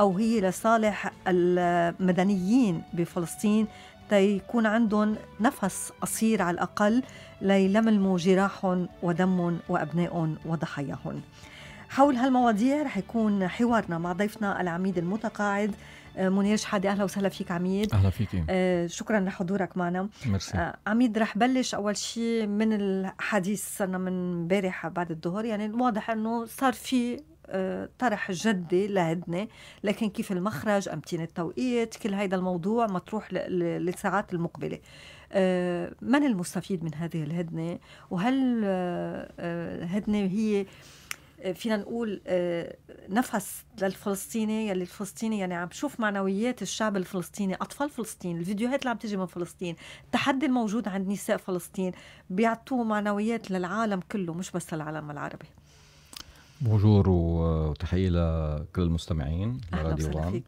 أو هي لصالح المدنيين بفلسطين تيكون عندهم نفس قصير على الأقل ليلملموا جراحهم ودم وأبنائهم وضحاياهم حول هالمواضيع رح يكون حوارنا مع ضيفنا العميد المتقاعد آه، منير شحادي اهلا وسهلا فيك عميد اهلا فيك آه، شكرا لحضورك معنا مرسي. آه، عميد رح بلش اول شيء من الحديث صرنا من امبارح بعد الظهر يعني الواضح انه صار في طرح جدي لهدنا لكن كيف المخرج أمتين التوقيت كل هذا الموضوع مطروح للساعات المقبلة آه، من المستفيد من هذه الهدنة وهل الهدنة آه، آه، هي فينا نقول نفس للفلسطيني يلي الفلسطيني يعني عم بشوف معنويات الشعب الفلسطيني اطفال فلسطين الفيديوهات اللي عم تيجي من فلسطين التحدي الموجود عند نساء فلسطين بيعطوه معنويات للعالم كله مش بس للعالم العربي بونجور وتحيه لكل المستمعين اهلا وان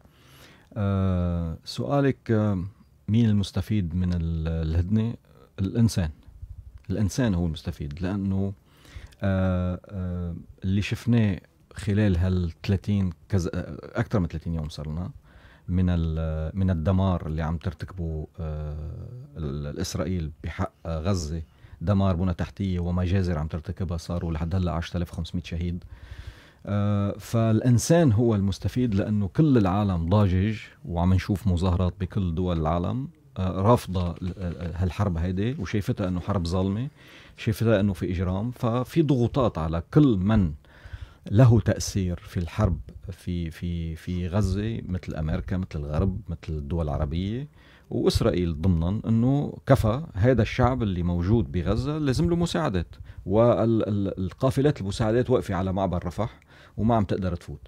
آه سؤالك آه، مين المستفيد من الهدنه؟ الانسان الانسان هو المستفيد لانه آه, آه، اللي شفناه خلال هال 30 كذا اكثر من 30 يوم صرنا من آه، من الدمار اللي عم ترتكبه الاسرائيل بحق غزه دمار بنى تحتيه ومجازر عم ترتكبها صاروا لحد هلا 10500 شهيد آه، فالانسان هو المستفيد لانه كل العالم ضاجج وعم نشوف مظاهرات بكل دول العالم آه، رافضه هالحرب هيدي وشايفتها انه حرب ظالمه شايفتها انه في اجرام ففي ضغوطات على كل من له تاثير في الحرب في في في غزه مثل امريكا مثل الغرب مثل الدول العربيه واسرائيل ضمنا انه كفى هذا الشعب اللي موجود بغزه لازم له مساعدات والقافلات المساعدات واقفه على معبر رفح وما عم تقدر تفوت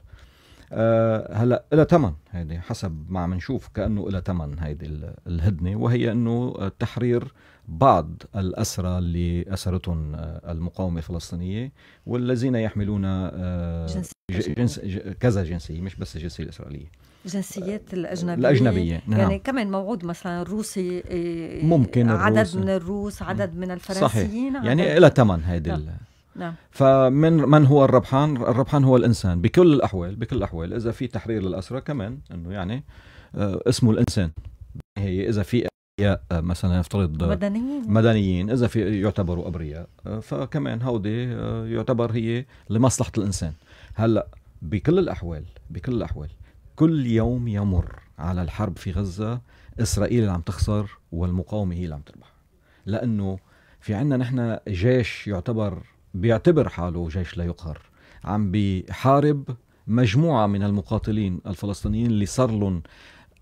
أه هلا لها ثمن هيدي حسب ما عم نشوف كانه لها ثمن هيدي الهدنه وهي انه تحرير بعض الاسرى اللي اسرتهم آه، المقاومه الفلسطينيه والذين يحملون آه، جنس, جنس كذا جنسيه مش بس الجنسيه الاسرائيليه الجنسيات الأجنبية الأجنبية يعني نعم. يعني كمان موعود مثلا روسي إيه، ممكن عدد الروس. من الروس عدد من الفرنسيين صحيح. يعني لها ثمن هيدي نعم. نعم. فمن من هو الربحان؟ الربحان هو الانسان بكل الاحوال بكل الاحوال اذا في تحرير للاسرى كمان انه يعني آه، اسمه الانسان هي اذا في ابرياء آه، مثلا نفترض آه، مدنيين مدنيين اذا في يعتبروا ابرياء فكمان هودي يعتبر هي لمصلحه الانسان هلا بكل الاحوال بكل الاحوال كل يوم يمر على الحرب في غزة إسرائيل اللي عم تخسر والمقاومة هي اللي عم تربح لأنه في عنا نحن جيش يعتبر بيعتبر حاله جيش لا يقهر عم بحارب مجموعة من المقاتلين الفلسطينيين اللي صار لهم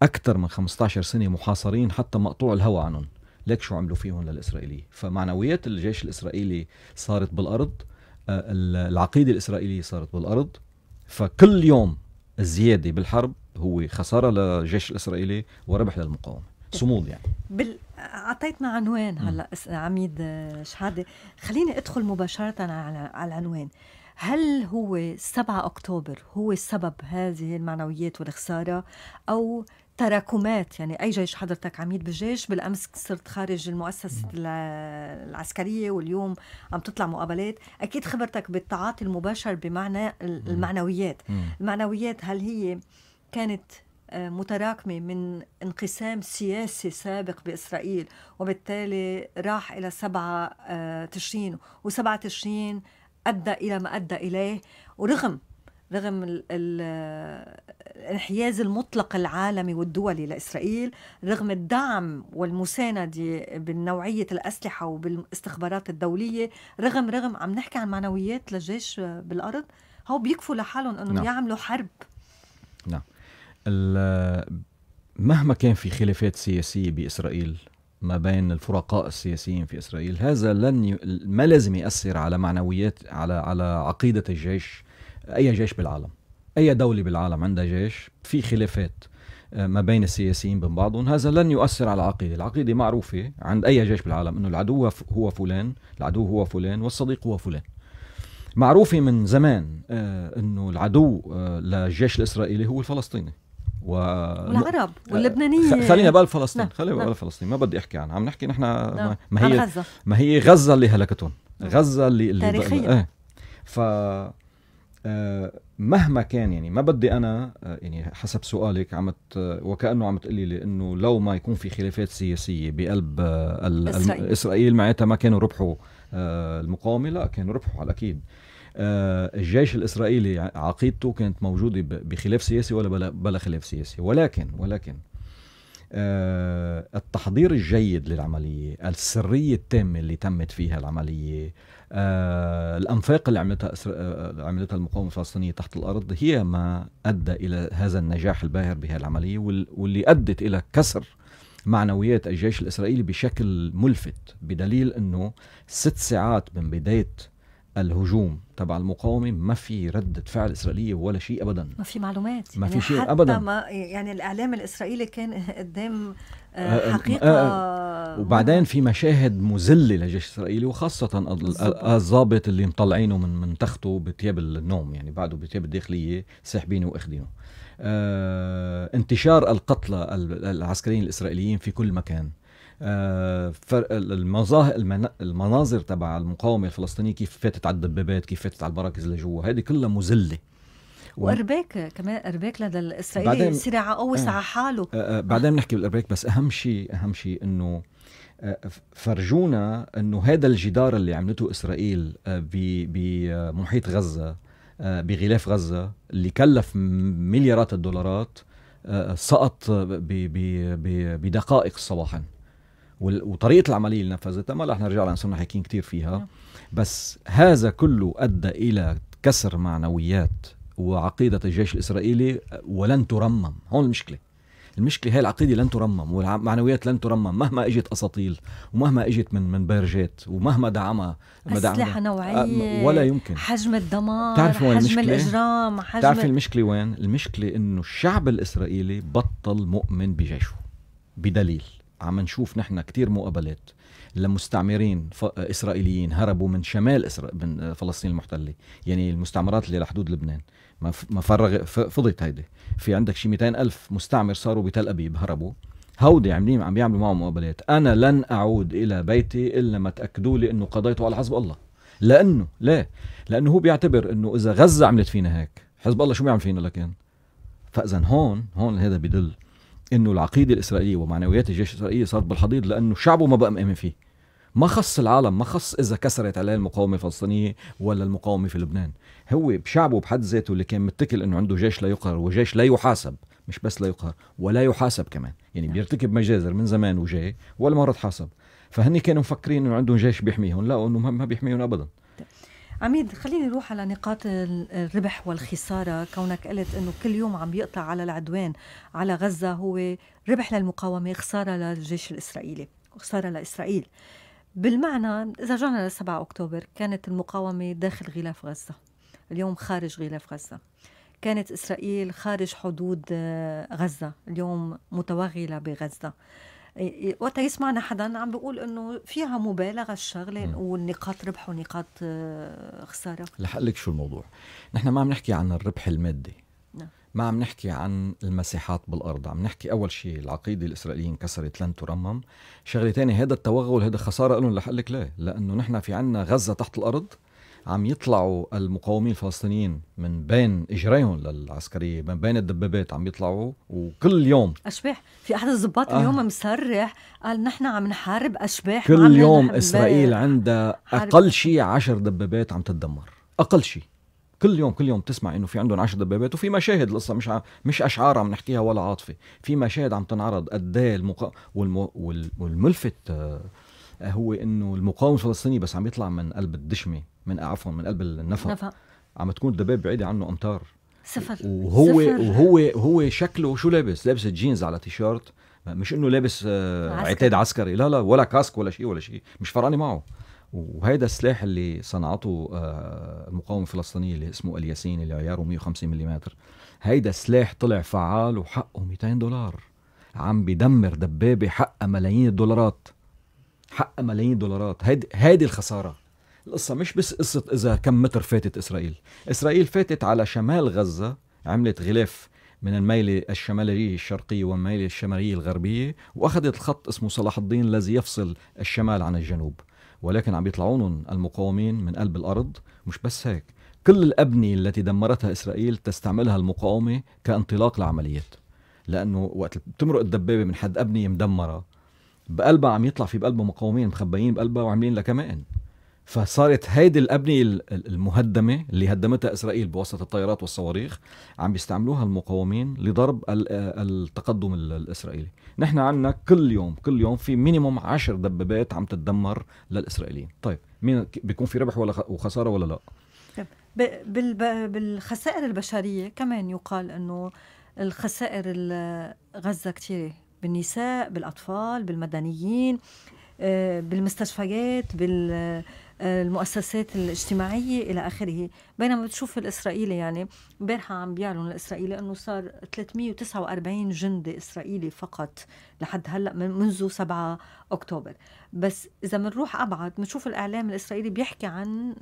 أكثر من 15 سنة محاصرين حتى مقطوع الهواء عنهم ليك شو عملوا فيهم للإسرائيلي فمعنويات الجيش الإسرائيلي صارت بالأرض آه، العقيدة الإسرائيلية صارت بالأرض فكل يوم الزياده بالحرب هو خساره للجيش الاسرائيلي وربح للمقاومه صمود يعني بال... اعطيتنا عنوان هلا عميد آه، شحاده خليني ادخل مباشره على, على العنوان هل هو 7 اكتوبر هو سبب هذه المعنويات والخساره او تراكمات يعني اي جيش حضرتك عميد بالجيش بالامس صرت خارج المؤسسه العسكريه واليوم عم تطلع مقابلات اكيد خبرتك بالتعاطي المباشر بمعنى المعنويات المعنويات هل هي كانت آه، متراكمة من انقسام سياسي سابق بإسرائيل وبالتالي راح إلى سبعة آه، تشرين وسبعة تشرين أدى إلى ما أدى إليه ورغم رغم الانحياز المطلق العالمي والدولي لإسرائيل رغم الدعم والمساندة بنوعية الأسلحة وبالاستخبارات الدولية رغم رغم عم نحكي عن معنويات للجيش بالأرض هو بيكفوا لحالهم أنهم نعم. يعملوا حرب نعم مهما كان في خلافات سياسية بإسرائيل ما بين الفرقاء السياسيين في اسرائيل هذا لن ي... ما لازم ياثر على معنويات على على عقيده الجيش اي جيش بالعالم اي دوله بالعالم عندها جيش في خلافات آه، ما بين السياسيين بين بعضهم هذا لن يؤثر على العقيدة العقيدة معروفة عند أي جيش بالعالم أنه العدو هو فلان العدو هو فلان والصديق هو فلان معروفة من زمان آه، أنه العدو آه، للجيش الإسرائيلي هو الفلسطيني و... والعرب واللبنانيين خلينا بقى الفلسطين نعم، خلينا بقى الفلسطين نعم. ما بدي احكي عنها عم نحكي نحن نعم، ما هي غزة. ما هي غزه اللي هلكتهم غزه اللي, اللي تاريخيا ب... اه. ف آه، مهما كان يعني ما بدي انا آه، يعني حسب سؤالك عم آه، وكانه عم تقولي لي انه لو ما يكون في خلافات سياسيه بقلب اسرائيل, إسرائيل معناتها ما كانوا ربحوا المقاومه لا كانوا ربحوا على الاكيد الجيش الاسرائيلي عقيدته كانت موجوده بخلاف سياسي ولا بلا, بلا خلاف سياسي ولكن ولكن التحضير الجيد للعمليه السريه التامه اللي تمت فيها العمليه آه، الانفاق اللي عملتها أسر... اللي آه، آه، عملتها المقاومه الفلسطينيه تحت الارض هي ما ادى الى هذا النجاح الباهر بهذه العمليه وال... واللي ادت الى كسر معنويات الجيش الاسرائيلي بشكل ملفت بدليل انه ست ساعات من بدايه الهجوم تبع المقاومه ما في رده فعل اسرائيليه ولا شيء ابدا ما في معلومات ما يعني في شيء حتى ابدا ما يعني الاعلام الاسرائيلي كان قدام آه، آه، آه، حقيقه وبعدين في مشاهد مذله للجيش الاسرائيلي وخاصه الضابط اللي مطلعينه من من تخته بثياب النوم يعني بعده بثياب الداخليه ساحبينه واخدينه آه انتشار القتلى العسكريين الاسرائيليين في كل مكان آه المناظر تبع المقاومه الفلسطينيه كيف فاتت على الدبابات كيف فاتت على البراكز جوا هذه كلها مذله وارباك كمان ارباك لدى الاسرائيلي يصير يعقوس آه. على حاله آه،, آه. بعدين بنحكي بالارباك بس اهم شيء اهم شيء انه آه، فرجونا انه هذا الجدار اللي عملته اسرائيل آه، بمحيط غزه بغلاف غزه اللي كلف مليارات الدولارات سقط بدقائق صباحا وطريقه العمليه اللي نفذتها ما رح نرجع لها صرنا حاكيين كثير فيها نعم. بس هذا كله ادى الى كسر معنويات وعقيدة الجيش الإسرائيلي ولن ترمم هون المشكلة المشكلة هي العقيدة لن ترمم والمعنويات لن ترمم مهما اجت اساطيل ومهما اجت من من بيرجيت ومهما دعمها أسلحة نوعية آه، ولا يمكن حجم الدمار تعرف وين حجم الإجرام حجم تعرف المشكلة وين؟ المشكلة إنه الشعب الإسرائيلي بطل مؤمن بجيشه بدليل عم نشوف نحن كتير مقابلات لمستعمرين اسرائيليين هربوا من شمال إسرائيل من فلسطين المحتله يعني المستعمرات اللي على حدود لبنان ما فرغ فضت هيدي في عندك شي 200 ألف مستعمر صاروا بتل أبيب هربوا هودي عاملين عم بيعملوا معهم مقابلات انا لن اعود الى بيتي الا ما تاكدوا لي انه قضيته على حزب الله لانه لا لانه هو بيعتبر انه اذا غزه عملت فينا هيك حزب الله شو بيعمل فينا لكن فاذا هون هون هذا بدل انه العقيده الاسرائيليه ومعنويات الجيش الاسرائيلي صارت بالحضيض لانه شعبه ما بقى مامن فيه ما خص العالم ما خص اذا كسرت عليه المقاومه الفلسطينيه ولا المقاومه في لبنان هو بشعبه بحد ذاته اللي كان متكل انه عنده جيش لا يقهر وجيش لا يحاسب مش بس لا يقهر ولا يحاسب كمان يعني نعم. بيرتكب مجازر من زمان وجاي ولا مره تحاسب فهني كانوا مفكرين انه عندهم جيش بيحميهم لا انه ما بيحميهم ابدا طيب. عميد خليني نروح على نقاط الربح والخسارة كونك قلت أنه كل يوم عم يقطع على العدوان على غزة هو ربح للمقاومة خسارة للجيش الإسرائيلي خسارة لإسرائيل بالمعنى إذا رجعنا ل 7 أكتوبر كانت المقاومة داخل غلاف غزة اليوم خارج غلاف غزة كانت إسرائيل خارج حدود آه، غزة اليوم متوغلة بغزة وقت يسمعنا حدا عم بيقول انه فيها مبالغه الشغله نقول نقاط ربح ونقاط آه، خساره لحقلك شو الموضوع نحن ما عم نحكي عن الربح المادي ما عم نحكي عن المساحات بالارض عم نحكي اول شيء العقيده الاسرائيليه انكسرت لن ترمم شغله ثانيه هذا التوغل هذا خساره لهم رح لك ليه لانه نحن في عنا غزه تحت الارض عم يطلعوا المقاومين الفلسطينيين من بين اجريهم للعسكريه من بين الدبابات عم يطلعوا وكل يوم اشباح في احد الضباط آه. اليوم مصرح قال نحن عم نحارب اشباح كل يوم اسرائيل عندها اقل شيء عشر دبابات عم تتدمر اقل شيء كل يوم كل يوم تسمع انه في عندهم 10 دبابات وفي مشاهد القصه مش ع... مش اشعار عم نحكيها ولا عاطفه في مشاهد عم تنعرض قد ايه المقا... والم... وال... والملفت آه، هو انه المقاومه الفلسطينيه بس عم يطلع من قلب الدشمه من عفوا من قلب النفق عم تكون الدباب بعيده عنه امتار صفر وهو صفر. وهو هو شكله شو لابس لابس جينز على تيشيرت مش انه لابس آه، عسكري. عتاد عسكري لا لا ولا كاسك ولا شيء ولا شيء مش فرقانه معه وهيدا السلاح اللي صنعته المقاومه آه، الفلسطينيه اللي اسمه الياسين اللي عياره 150 ملم هيدا السلاح طلع فعال وحقه 200 دولار عم بدمر دبابه حقها ملايين الدولارات حقها ملايين الدولارات هيدي هيدي الخساره القصة مش بس قصة إذا كم متر فاتت إسرائيل إسرائيل فاتت على شمال غزة عملت غلاف من الميلة الشمالية الشرقية والميلة الشمالية الغربية وأخذت الخط اسمه صلاح الدين الذي يفصل الشمال عن الجنوب ولكن عم يطلعون المقاومين من قلب الارض مش بس هيك كل الابنيه التي دمرتها اسرائيل تستعملها المقاومه كانطلاق لعمليات لانه وقت بتمرق الدبابه من حد ابنيه مدمره بقلبها عم يطلع في بقلبه مقاومين مخبيين بقلبها وعاملين لها كمائن فصارت هيدي الأبنية المهدمة اللي هدمتها إسرائيل بواسطة الطيارات والصواريخ عم بيستعملوها المقاومين لضرب التقدم الإسرائيلي نحن عندنا كل يوم كل يوم في مينيموم عشر دبابات عم تتدمر للإسرائيليين طيب مين بيكون في ربح ولا وخسارة ولا لا طيب، بالخسائر البشرية كمان يقال أنه الخسائر غزة كثيرة بالنساء بالأطفال بالمدنيين آه، بالمستشفيات بال المؤسسات الاجتماعية إلى آخره بينما بتشوف الإسرائيلي يعني امبارحة عم بيعلن الإسرائيلي أنه صار 349 جندي إسرائيلي فقط لحد هلأ من منذ 7 أكتوبر بس إذا بنروح أبعد بنشوف الإعلام الإسرائيلي بيحكي عن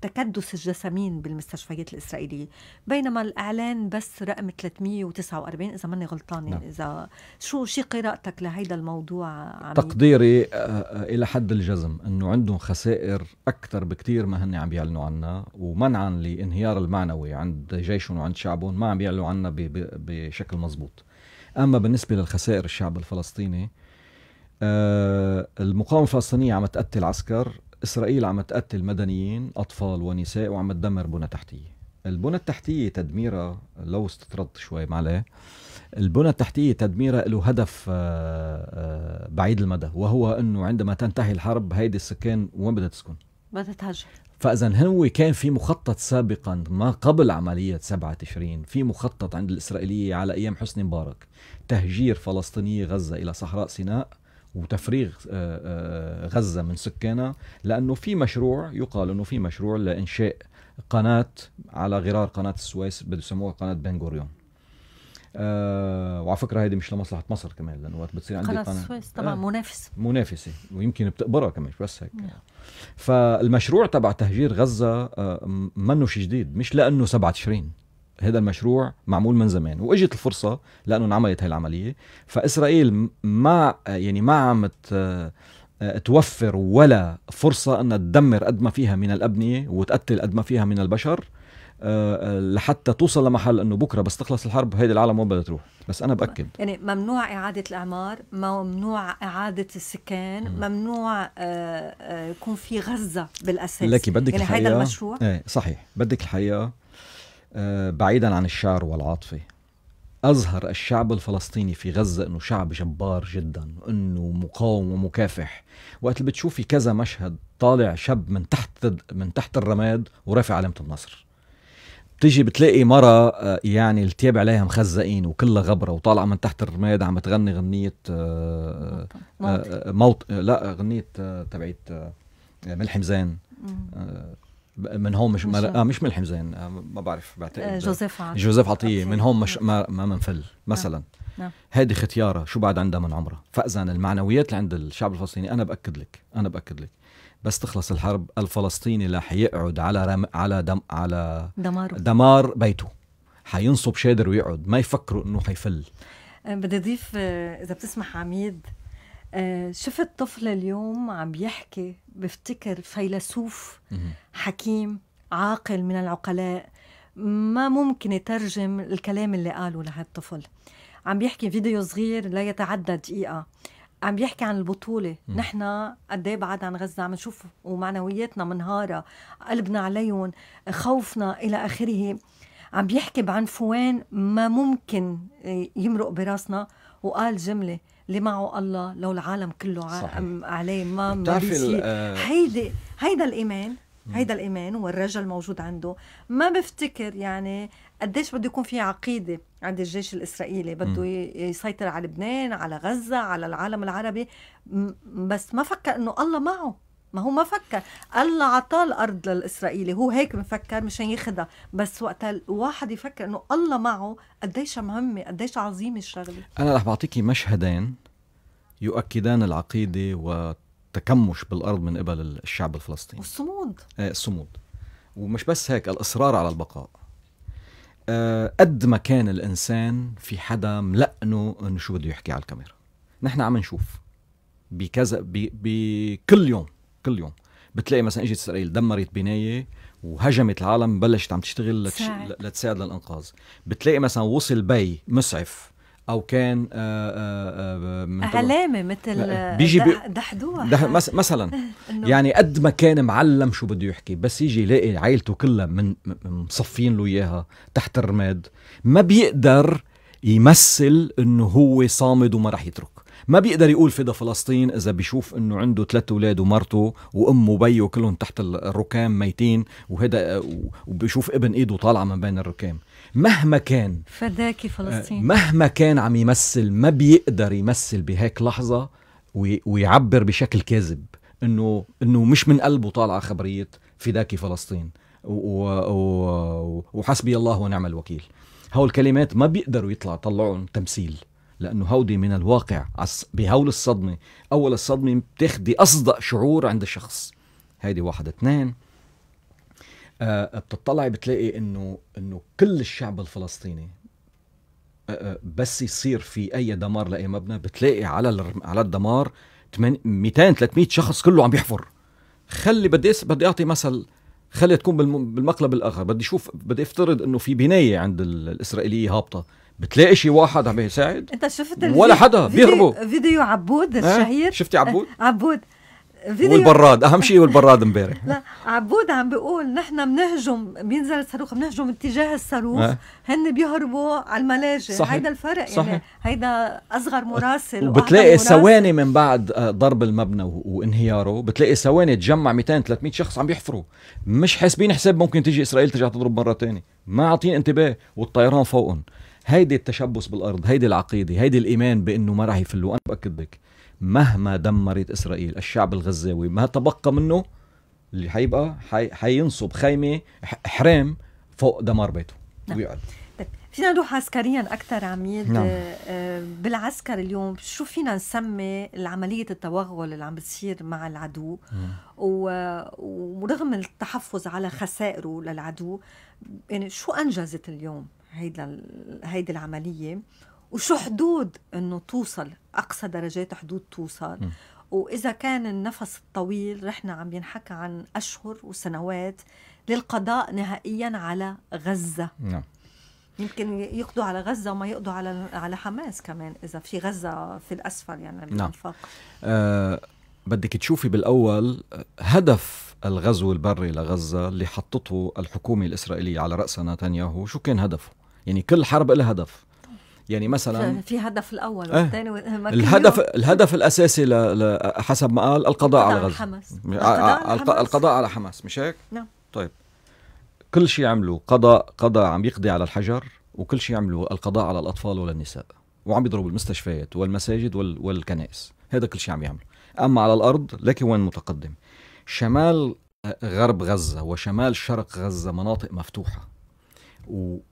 تكدس الجسامين بالمستشفيات الإسرائيلية بينما الإعلان بس رقم 349 إذا ماني غلطانة يعني نعم. إذا شو شي قراءتك لهيدا الموضوع عميد؟ تقديري آه، آه، إلى حد الجزم أنه عندهم خسائر أكثر بكثير ما هن عم يعلنوا عنها ومنعا لانهيار المعنوي عند جيشهم وعند شعبهم ما عم بيعلنوا عنها بشكل مزبوط أما بالنسبة للخسائر الشعب الفلسطيني آه، المقاومة الفلسطينية عم تقتل عسكر اسرائيل عم تقتل مدنيين اطفال ونساء وعم تدمر بنى تحتيه البنى التحتيه تدميرها لو استطردت شوي معليه البنى التحتيه تدميرها له هدف آه، آه، بعيد المدى وهو انه عندما تنتهي الحرب هيدي السكان وين بدها تسكن؟ بدها تهجر فاذا هو كان في مخطط سابقا ما قبل عمليه 7 تشرين في مخطط عند الاسرائيليه على ايام حسني مبارك تهجير فلسطيني غزه الى صحراء سيناء وتفريغ آه، آه، غزة من سكانها لأنه في مشروع يقال أنه في مشروع لإنشاء قناة على غرار قناة السويس بده يسموها قناة بن غوريون آه وعلى فكره هيدي مش لمصلحه مصر كمان لانه وقت بتصير عندي قناه السويس طبعا آه منافسه منافسه ويمكن بتقبرها كمان مش بس هيك نعم. فالمشروع تبع تهجير غزه آه منه شيء جديد مش لانه 27 هذا المشروع معمول من زمان واجت الفرصه لانه انعملت هاي العمليه فاسرائيل ما يعني ما عم آه، توفر ولا فرصه انها تدمر قد ما فيها من الابنيه وتقتل قد ما فيها من البشر آه، آه، لحتى توصل لمحل انه بكره بس تخلص الحرب هيدي العالم وين بدها تروح بس انا باكد يعني ممنوع اعاده الاعمار ممنوع اعاده السكان مم. ممنوع آآ آآ يكون في غزه بالاساس لكن بدك يعني الحقيقه هيدا المشروع ايه صحيح بدك الحقيقه آه، بعيدا عن الشعر والعاطفه اظهر الشعب الفلسطيني في غزه انه شعب جبار جدا وانه مقاوم ومكافح وقت اللي بتشوفي كذا مشهد طالع شاب من تحت من تحت الرماد ورافع علامه النصر بتيجي بتلاقي مرة آه، يعني التياب عليها مخزقين وكلها غبرة وطالعة من تحت الرماد عم تغني غنية موت, آه، موت. لا غنية تبعت ملحم زين من هون مش مر... آه مش ملحم زين آه ما بعرف بعتقد آه، جوزيف عطية جوزيف عطية من هون مش نعم. ما, ما منفل نعم. مثلا نعم. هذه ختيارة شو بعد عندها من عمرها فإذا المعنويات اللي عند الشعب الفلسطيني أنا بأكد لك أنا بأكد لك بس تخلص الحرب الفلسطيني لا حيقعد على رم... على دم... على دمار دمار بيته حينصب شادر ويقعد ما يفكروا انه حيفل آه، بدي اضيف آه، اذا بتسمح عميد آه، شفت طفل اليوم عم يحكي بفتكر فيلسوف حكيم عاقل من العقلاء ما ممكن يترجم الكلام اللي قاله الطفل عم بيحكي فيديو صغير لا يتعدى دقيقة عم بيحكي عن البطولة م. نحن قد ايه بعد عن غزة عم نشوف ومعنوياتنا منهارة قلبنا عليهم خوفنا إلى آخره عم بيحكي بعنفوان ما ممكن يمرق براسنا وقال جملة اللي معه الله لو العالم كله صحيح. عليه ما ما هيدي هيدا الايمان هيدا الايمان والرجل الموجود عنده ما بفتكر يعني قديش بده يكون في عقيده عند الجيش الاسرائيلي بده يسيطر على لبنان على غزه على العالم العربي بس ما فكر انه الله معه ما هو ما فكر الله عطاه الارض للاسرائيلي هو هيك مفكر مشان ياخذها بس وقتها الواحد يفكر انه الله معه قديش مهمه قديش عظيمه الشغله انا رح بعطيكي مشهدين يؤكدان العقيده وتكمش بالارض من قبل الشعب الفلسطيني والصمود ايه الصمود ومش بس هيك الاصرار على البقاء آه، قد ما كان الانسان في حدا ملقنه انه شو بده يحكي على الكاميرا نحن عم نشوف بكذا بكل يوم كل يوم بتلاقي مثلا اجت اسرائيل دمرت بنايه وهجمت العالم بلشت عم تشتغل لتش... لتساعد للانقاذ بتلاقي مثلا وصل بي مسعف او كان آه، آه، آه، علامه مثل بيجي بي دحدوح دح مثلا يعني قد ما كان معلم شو بده يحكي بس يجي يلاقي عائلته كلها من مصفين له اياها تحت الرماد ما بيقدر يمثل انه هو صامد وما راح يترك ما بيقدر يقول فدا فلسطين اذا بيشوف انه عنده ثلاث اولاد ومرته وامه وبيه كلهم تحت الركام ميتين وهذا وبيشوف ابن ايده طالعه من بين الركام مهما كان فداكي فلسطين آه، مهما كان عم يمثل ما بيقدر يمثل بهيك لحظه ويعبر بشكل كاذب انه انه مش من قلبه طالعه خبريه فداكي فلسطين وحسبي الله ونعم الوكيل هول الكلمات ما بيقدروا يطلع طلعوا تمثيل لانه هودي من الواقع بهول الصدمه اول الصدمه بتخدي اصدق شعور عند الشخص هيدي واحد اثنين آه, آه، بتطلعي بتلاقي انه انه كل الشعب الفلسطيني آه،, آه بس يصير في اي دمار لاي مبنى بتلاقي على على الدمار 200 300 شخص كله عم يحفر خلي بدي بدي اعطي مثل خلي تكون بالمقلب الاخر بدي اشوف بدي افترض انه في بنايه عند الاسرائيليه هابطه بتلاقي شي واحد عم يساعد انت شفت ولا حدا بيهربوا فيديو عبود الشهير شفتي عبود عبود فيديو والبراد اهم شيء والبراد امبارح لا عبود عم بيقول نحن بنهجم بينزل الصاروخ بنهجم اتجاه الصاروخ هن بيهربوا على الملاجئ صحيح. هيدا الفرق يعني. صحيح. يعني هيدا اصغر مراسل وبتلاقي ثواني من بعد آه، ضرب المبنى وانهياره بتلاقي ثواني تجمع 200 300 شخص عم يحفروا مش حاسبين حساب ممكن تيجي اسرائيل ترجع تضرب مره ثانيه ما عاطين انتباه والطيران فوقهم هيدي التشبث بالارض هيدي العقيده هيدي الايمان بانه ما راح يفلوا انا باكد لك مهما دمرت اسرائيل الشعب الغزاوي ما تبقى منه اللي حيبقى حي... حينصب خيمه حرام فوق دمار بيته نعم. ويقعد طيب، فينا نروح عسكريا اكثر عميد نعم. آه، آه، بالعسكر اليوم شو فينا نسمي عمليه التوغل اللي عم بتصير مع العدو و... ورغم التحفظ على خسائره للعدو يعني شو انجزت اليوم هيدا هيدي العمليه وشو حدود انه توصل اقصى درجات حدود توصل م. واذا كان النفس الطويل رحنا عم ينحكى عن اشهر وسنوات للقضاء نهائيا على غزه نعم يمكن يقضوا على غزه وما يقضوا على على حماس كمان اذا في غزه في الاسفل يعني نعم بدك تشوفي بالاول هدف الغزو البري لغزه اللي حطته الحكومه الاسرائيليه على راس نتنياهو شو كان هدفه يعني كل حرب لها هدف يعني مثلا في هدف الاول إيه. والثاني آه. الهدف يوم. الهدف الاساسي ل... ل... حسب ما قال القضاء على غزه القضاء, على آه، آه، على القضاء على حماس مش هيك؟ نعم طيب كل شيء عملوا قضاء قضاء عم يقضي على الحجر وكل شيء عملوا القضاء على الاطفال والنساء وعم يضربوا المستشفيات والمساجد وال... والكنائس هذا كل شيء عم يعمل أما على الأرض لكي وين متقدم شمال آه، غرب غزة وشمال شرق غزة مناطق مفتوحة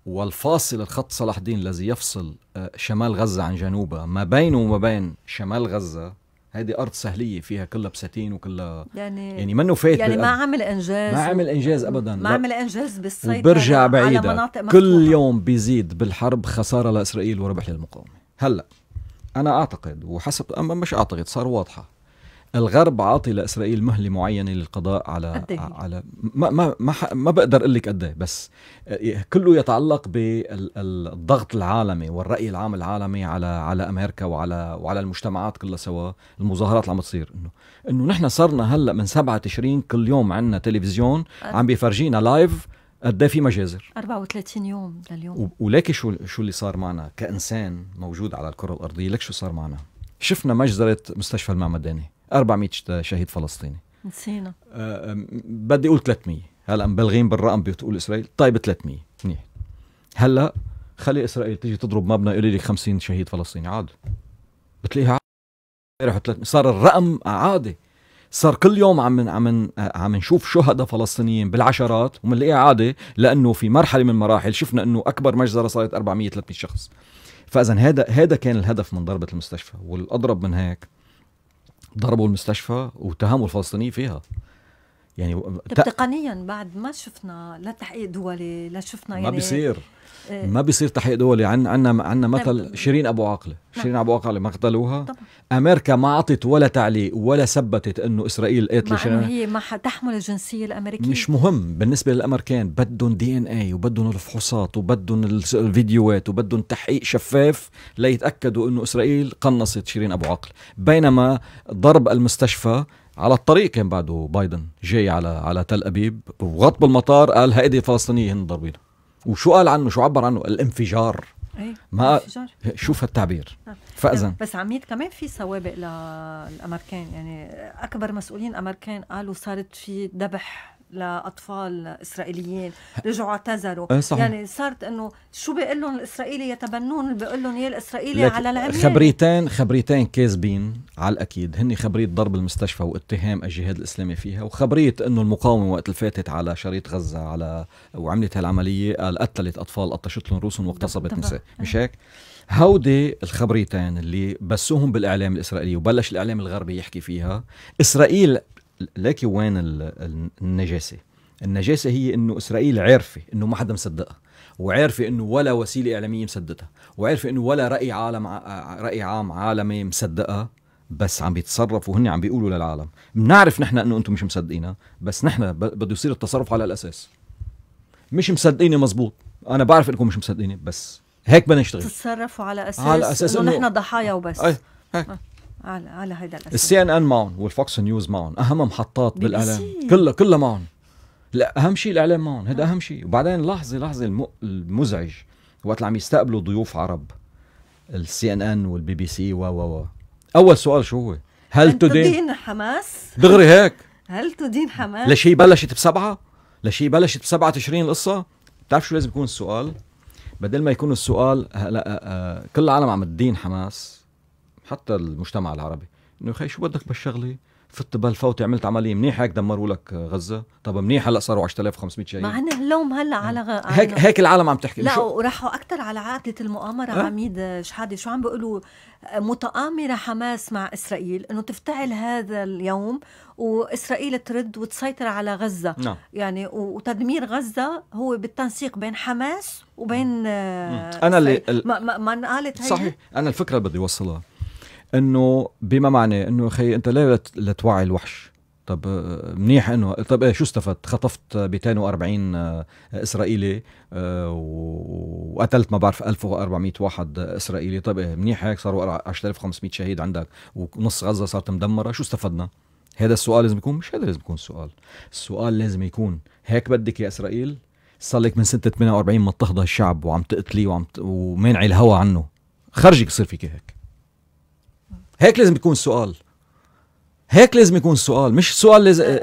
والفاصل الخط صلاح الدين الذي يفصل آه، شمال غزة عن جنوبها ما بينه وما بين شمال غزة هذه أرض سهلية فيها كلها بساتين وكلها يعني يعني منه فايت يعني ما عمل إنجاز ما عمل إنجاز أبدا ما عمل إنجاز بالصيد وبرجع بعيدة على مناطق مفتوحة. كل يوم بيزيد بالحرب خسارة لإسرائيل وربح للمقاومة هلأ أنا أعتقد وحسب أما مش أعتقد صار واضحة الغرب عاطي لاسرائيل مهله معينه للقضاء على أدي. على ما ما ما, ما بقدر اقول لك قد إيه، بس إيه، كله يتعلق بالضغط العالمي والراي العام العالمي على على امريكا وعلى وعلى المجتمعات كلها سوا المظاهرات اللي عم تصير انه انه نحن صرنا هلا من 7 تشرين كل يوم عندنا تلفزيون عم بيفرجينا لايف قد إيه في مجازر 34 يوم لليوم وليك شو شو اللي صار معنا كانسان موجود على الكره الارضيه لك شو صار معنا شفنا مجزره مستشفى المعمداني 400 شهيد فلسطيني نسينا آه، بدي اقول 300 هلا مبالغين بالرقم بتقول اسرائيل طيب 300 منيح هلا خلي اسرائيل تيجي تضرب مبنى يقول لي 50 شهيد فلسطيني عادي بتلاقيها عادي صار الرقم عادي صار كل يوم عم عم آه، عم نشوف شهداء فلسطينيين بالعشرات وبنلاقيها عادي لانه في مرحله من المراحل شفنا انه اكبر مجزره صارت 400 300 شخص فاذا هذا هذا كان الهدف من ضربه المستشفى والاضرب من هيك ضربوا المستشفى واتهموا الفلسطينيين فيها يعني تق... تقنيا بعد ما شفنا لا تحقيق دولي لا شفنا يعني ما بيصير إيه. ما بيصير تحقيق دولي عنا عنا عنا طيب. مثل شيرين ابو عقله نعم. شيرين ابو عقله ما قتلوها طبعا. امريكا ما اعطت ولا تعليق ولا ثبتت انه اسرائيل مع شيرين هي ما تحمل الجنسيه الامريكيه مش مهم بالنسبه للامريكان بدهم دي ان اي وبدهم الفحوصات وبدهم الفيديوهات وبدهم تحقيق شفاف ليتاكدوا انه اسرائيل قنصت شيرين ابو عقله بينما ضرب المستشفى على الطريق كان بعده بايدن جاي على على تل ابيب وغط بالمطار قال هيدي فلسطينيه هن ضاربينها وشو قال عنه شو عبر عنه الانفجار أيه. ما شوف هالتعبير نعم. فأذن فاذا بس عميد كمان في سوابق للامريكان يعني اكبر مسؤولين امريكان قالوا صارت في ذبح لاطفال اسرائيليين رجعوا اعتذروا إيه، يعني صارت انه شو بيقول لهم الاسرائيلي يتبنون بيقول لهم يا الاسرائيلي على العميان خبريتين خبريتين كاذبين على الاكيد هن خبريه ضرب المستشفى واتهام الجهاد الاسلامي فيها وخبريه انه المقاومه وقت الفاتت على شريط غزه على وعملت هالعمليه قال قتلت اطفال قطشت لهم رؤوسهم واغتصبت نساء مش هيك؟ هودي الخبريتين اللي بسوهم بالاعلام الاسرائيلي وبلش الاعلام الغربي يحكي فيها اسرائيل لكن وين النجاسه النجاسه هي انه اسرائيل عارفه انه ما حدا مصدقها وعارفه انه ولا وسيله اعلاميه مصدقها وعارفه انه ولا راي عالم راي عام عالمي مصدقها بس عم بيتصرفوا وهن عم بيقولوا للعالم بنعرف نحن انه انتم مش مصدقينها بس نحن بده يصير التصرف على الاساس مش مصدقيني مزبوط انا بعرف انكم مش مصدقيني بس هيك بدنا نشتغل تتصرفوا على اساس على اساس انه نحن ضحايا وبس أي. هيك. آه. على على هيدا الاساس السي ان ان معهم والفوكس نيوز معهم اهم محطات بالاعلام كلها كلها معهم لا اهم شيء الاعلام معهم هذا اهم شيء وبعدين لحظه لحظه المزعج وقت اللي عم يستقبلوا ضيوف عرب السي ان ان والبي بي سي و و و اول سؤال شو هو؟ هل تدين حماس؟ دغري هيك هل تدين حماس؟ لشي بلشت بسبعه؟ لشي بلشت بسبعه تشرين القصه؟ بتعرف شو لازم يكون السؤال؟ بدل ما يكون السؤال هلا آه، آه، كل العالم عم تدين حماس حتى المجتمع العربي انه خي شو بدك بالشغله فت بالفوت عملت عمليه منيح هيك دمروا لك غزه طب منيح هلا صاروا 10500 شهيد مع اللوم هلا على غ... هيك على... هيك العالم عم تحكي لا وراحوا اكثر على عاتله المؤامره أه؟ عميد شحاده شو عم بيقولوا متآمره حماس مع اسرائيل انه تفتعل هذا اليوم واسرائيل ترد وتسيطر على غزه نعم. يعني وتدمير غزه هو بالتنسيق بين حماس وبين آه، مم. انا اللي ما, ما قالت هي صحيح انا الفكره اللي بدي اوصلها انه بما معناه انه خي انت ليه لتوعي الوحش طب آه، منيح انه طب ايه شو استفدت خطفت 240 آه، اسرائيلي آه، وقتلت ما بعرف 1400 واحد اسرائيلي طب ايه منيح هيك صاروا 10500 شهيد عندك ونص غزه صارت مدمره شو استفدنا هذا السؤال لازم يكون مش هذا لازم يكون السؤال السؤال لازم يكون هيك بدك يا اسرائيل صار لك من سنه 48 مضطهده الشعب وعم تقتلي وعم ت... ومانعي الهوى عنه خرجك يصير فيك هيك هيك لازم يكون السؤال هيك لازم يكون السؤال مش سؤال لازم آه،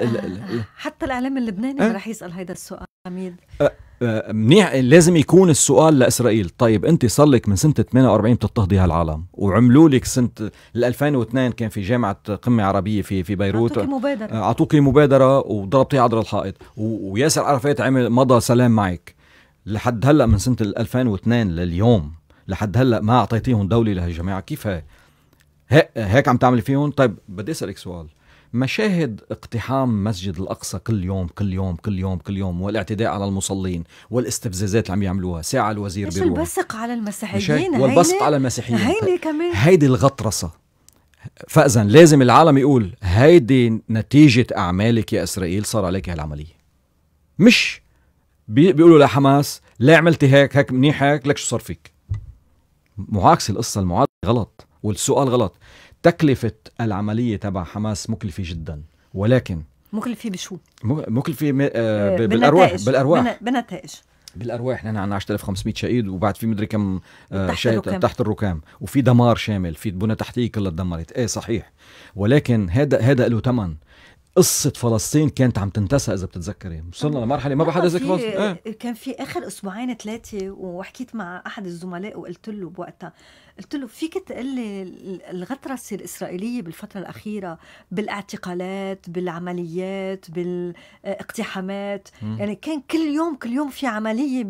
حتى الاعلام اللبناني أه؟ رح يسال هيدا السؤال عميد أه أه منيح لازم يكون السؤال لاسرائيل طيب انت صار لك من سنه 48 بتضطهدي هالعالم وعملوا لك سنه 2002 كان في جامعه قمه عربيه في في بيروت اعطوكي مبادره آه، اعطوكي مبادره وضربتي عبر الحائط وياسر عرفات عمل مضى سلام معك لحد هلا من سنه 2002 لليوم لحد هلا ما اعطيتيهم دوله لهالجماعه كيف هي هيك عم تعمل فيهم طيب بدي اسالك سؤال مشاهد اقتحام مسجد الاقصى كل يوم كل يوم كل يوم كل يوم والاعتداء على المصلين والاستفزازات اللي عم يعملوها ساعه الوزير بيروح البصق على المسيحيين والبصق على المسيحيين هيني كمان هيدي الغطرسه فاذا لازم العالم يقول هيدي نتيجه اعمالك يا اسرائيل صار عليك هالعمليه مش بيقولوا لحماس لا عملتي هيك هيك منيح هيك لك شو صار فيك معاكس القصه المعادله غلط والسؤال غلط تكلفة العملية تبع حماس مكلفة جدا ولكن مكلفة بشو؟ مكلفة م... آه, آه، بالأرواح بالأرواح بنتائج بالارواح نحن عندنا 10500 شهيد وبعد في مدري كم آه، شهيد تحت الركام وفي دمار شامل في بنى تحتيه كلها تدمرت ايه صحيح ولكن هذا هذا له ثمن قصة فلسطين كانت عم تنتسى إذا بتتذكري، وصلنا آه، لمرحلة ما بحدا ذكر فلسطين كان في آخر أسبوعين ثلاثة وحكيت مع أحد الزملاء وقلت له بوقتها قلت له فيك تقول لي الغطرسه الاسرائيليه بالفتره الاخيره بالاعتقالات بالعمليات بالاقتحامات مم. يعني كان كل يوم كل يوم في عمليه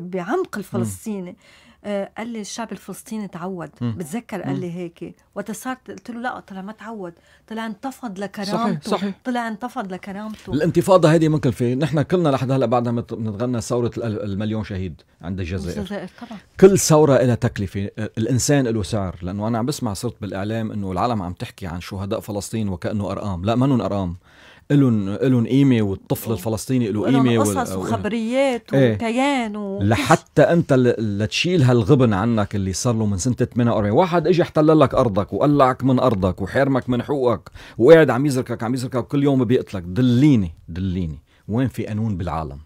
بعمق الفلسطيني آه، قال لي الشعب الفلسطيني تعود مم. بتذكر قال لي هيك وتصارت صارت قلت له لا طلع ما تعود طلع انتفض لكرامته صحيح صحيح. طلع انتفض لكرامته الانتفاضه هذه ممكن في نحن كلنا لحد هلا بعدها بنتغنى ثوره المليون شهيد عند الجزائر الجزائر طبعا كل ثوره لها تكلفه آه، الانسان له سعر لانه انا عم بسمع صرت بالاعلام انه العالم عم تحكي عن شهداء فلسطين وكانه ارقام لا منهم ارقام الن الن قيمه والطفل الفلسطيني له قيمه قصص وخبريات ايه وكيان و... لحتى انت لتشيل هالغبن عنك اللي صار له من سنه 48 واحد اجى احتل لك ارضك وقلعك من ارضك وحرمك من حقوقك وقاعد عم يزركك عم يزركك كل يوم بيقتلك دليني دليني وين في قانون بالعالم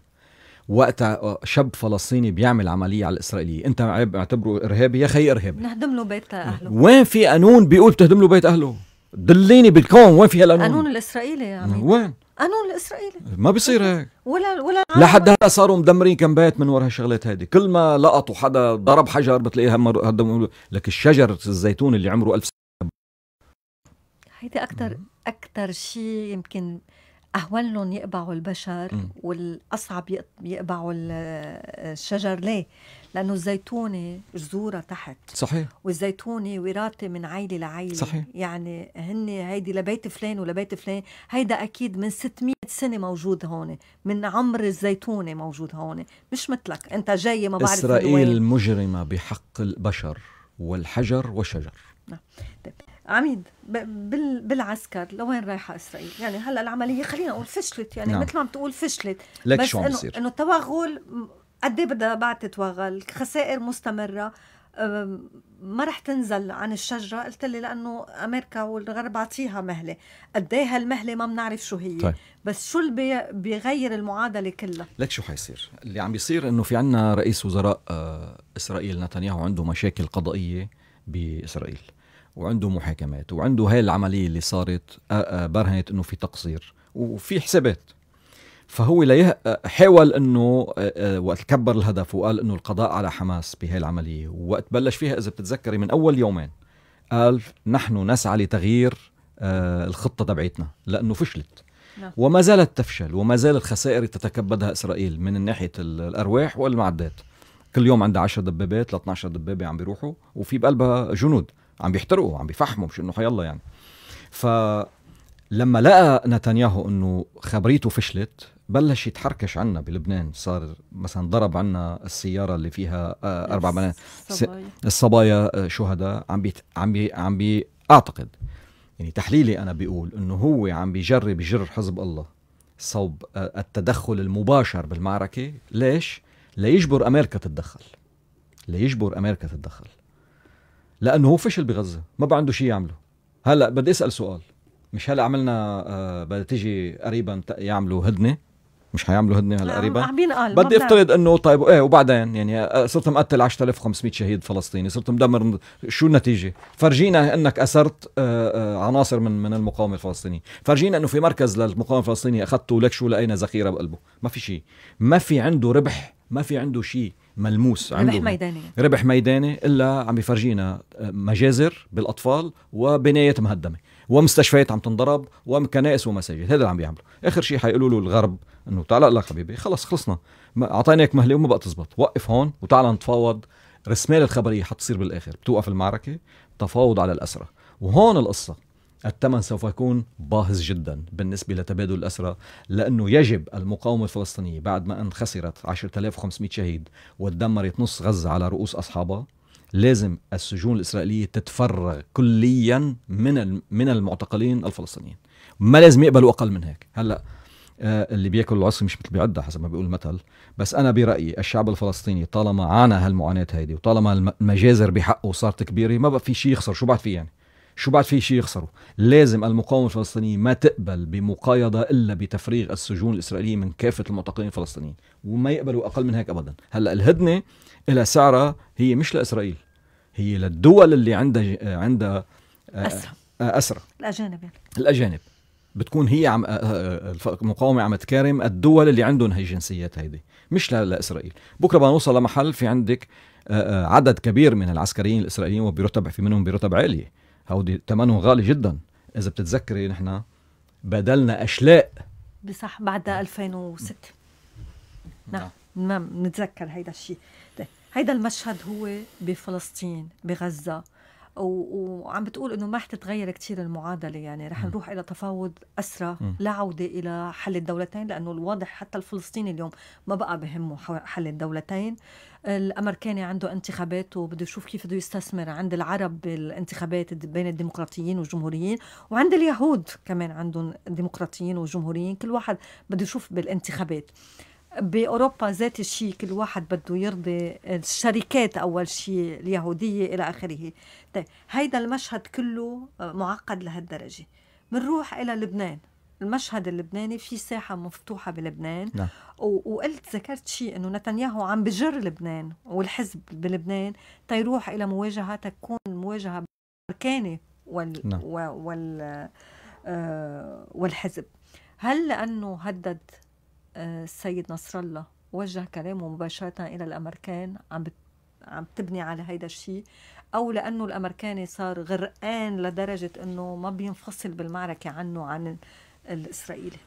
وقتها آه، شاب فلسطيني بيعمل عمليه على الاسرائيليه انت معتبره ارهابي يا خي ارهابي نهدم له بيت اهله وين في قانون بيقول بتهدم له بيت اهله دليني بالكون وين فيها القانون؟ القانون الاسرائيلي يا عمي وين؟ قانون الاسرائيلي ما بيصير هيك ولا ولا لحد هلا صاروا مدمرين كم بيت من ورا هالشغلات هيدي كل ما لقطوا حدا ضرب حجر بتلاقيه هدموا لك الشجر الزيتون اللي عمره ألف سنه هيدي اكثر اكثر شيء يمكن اهون لهم يقبعوا البشر والاصعب يقبعوا الشجر ليه؟ لانه الزيتونه جذورها تحت صحيح والزيتونه وراثه من عيله لعيله صحيح يعني هن هيدي لبيت فلان ولبيت فلان هيدا اكيد من 600 سنه موجود هون من عمر الزيتونه موجود هون مش مثلك انت جاي ما بعرف اسرائيل مجرمه بحق البشر والحجر والشجر نعم طيب عميد بالعسكر لوين رايحه اسرائيل؟ يعني هلا العمليه خلينا نقول فشلت يعني نعم. مثل ما عم تقول فشلت لك بس شو عم بصير؟ انه التوغل قد ايه بدها بعد تتوغل خسائر مستمره ما رح تنزل عن الشجره قلت لي لانه امريكا والغرب عطيها مهله قد ايه هالمهله ما بنعرف شو هي طيب. بس شو اللي بيغير المعادله كلها لك شو حيصير اللي عم بيصير انه في عنا رئيس وزراء آه، اسرائيل نتنياهو عنده مشاكل قضائيه باسرائيل وعنده محاكمات وعنده هاي العمليه اللي صارت آه، آه، برهنت انه في تقصير وفي حسابات فهو حاول انه آه، آه، وقت كبر الهدف وقال انه القضاء على حماس بهي العمليه وقت بلش فيها اذا بتتذكري من اول يومين قال نحن نسعى لتغيير آه، الخطه تبعتنا لانه فشلت نعم. وما زالت تفشل وما زال الخسائر تتكبدها اسرائيل من ناحيه الارواح والمعدات كل يوم عندها 10 دبابات ل 12 دبابه عم بيروحوا وفي بقلبها جنود عم بيحترقوا عم بيفحموا مش انه حيالله يعني ف لما لقى نتنياهو انه خبريته فشلت بلش يتحركش عنا بلبنان صار مثلا ضرب عنا السياره اللي فيها آه، أربع بنات الصبايا آه، شهداء عم بي عم بي عم بي اعتقد يعني تحليلي انا بيقول انه هو عم بيجرب يجر حزب الله صوب آه، التدخل المباشر بالمعركه ليش؟ ليجبر امريكا تتدخل ليجبر امريكا تتدخل لانه هو فشل بغزه ما عنده شيء يعمله هلا بدي اسال سؤال مش هلا عملنا بدها تيجي قريبا يعملوا هدنه مش حيعملوا هدنه آه، هلا قريبا عم بدي افترض انه طيب ايه وبعدين يعني آه، صرت مقتل 10500 شهيد فلسطيني صرت مدمر شو النتيجه فرجينا انك اسرت آه، عناصر من من المقاومه الفلسطينيه فرجينا انه في مركز للمقاومه الفلسطينيه اخذته لك شو لقينا ذخيره بقلبه ما في شيء ما في عنده ربح ما في عنده شيء ملموس عنده ربح ميداني ربح ميداني الا عم يفرجينا مجازر بالاطفال وبنايات مهدمه ومستشفيات عم تنضرب وكنائس ومساجد هذا اللي عم بيعملوا اخر شيء حيقولوا له الغرب انه تعال لا حبيبي خلص خلصنا اعطيناك مهله وما بقى تزبط وقف هون وتعال نتفاوض رسمال الخبريه حتصير بالاخر بتوقف المعركه تفاوض على الاسرى وهون القصه الثمن سوف يكون باهظ جدا بالنسبة لتبادل الأسرى لأنه يجب المقاومة الفلسطينية بعد ما أن خسرت 10500 شهيد ودمرت نص غزة على رؤوس أصحابها لازم السجون الاسرائيليه تتفرغ كليا من من المعتقلين الفلسطينيين ما لازم يقبلوا اقل من هيك هلا آه، اللي بياكل العصي مش مثل بيعدها حسب ما بيقول المثل بس انا برايي الشعب الفلسطيني طالما عانى هالمعاناه هيدي وطالما المجازر بحقه صارت كبيره ما بقى في شيء يخسر شو بعد في يعني شو بعد في شيء يخسره لازم المقاومه الفلسطينيه ما تقبل بمقايضه الا بتفريغ السجون الاسرائيليه من كافه المعتقلين الفلسطينيين وما يقبلوا اقل من هيك ابدا هلا الهدنه لها سعرها هي مش لاسرائيل هي للدول اللي عندها آه، عندها اسرى آه، اسرى آه، الاجانب يعني. الاجانب بتكون هي عم المقاومه عم تكارم الدول اللي عندهم هي الجنسيات هيدي مش لاسرائيل بكره بنوصل لمحل في عندك عدد كبير من العسكريين الاسرائيليين وبرتب في منهم برتب عاليه هودي ثمنهم غالي جدا اذا بتتذكري نحن بدلنا اشلاء بصح بعد 2006 نعم. نعم. نعم نعم نتذكر هيدا الشيء طيب هيدا المشهد هو بفلسطين بغزة وعم بتقول انه ما رح تتغير كثير المعادله يعني رح نروح الى تفاوض اسرى لا عوده الى حل الدولتين لانه الواضح حتى الفلسطيني اليوم ما بقى بهمه حل الدولتين الامريكاني عنده انتخابات وبده يشوف كيف بده يستثمر عند العرب بالانتخابات بين الديمقراطيين والجمهوريين وعند اليهود كمان عندهم ديمقراطيين وجمهوريين كل واحد بده يشوف بالانتخابات باوروبا ذات الشيء كل واحد بده يرضي الشركات اول شيء اليهوديه الى اخره طيب هيدا المشهد كله معقد لهالدرجه بنروح الى لبنان المشهد اللبناني في ساحه مفتوحه بلبنان نعم. وقلت ذكرت شيء انه نتنياهو عم بجر لبنان والحزب بلبنان تيروح الى مواجهه تكون مواجهه بركانه وال نعم. وال آه، والحزب هل لانه هدد السيد نصر الله وجه كلامه مباشرة إلى الأمريكان عم عم تبني على هيدا الشيء او لانه الامريكاني صار غرقان لدرجه انه ما بينفصل بالمعركه عنه عن الاسرائيلي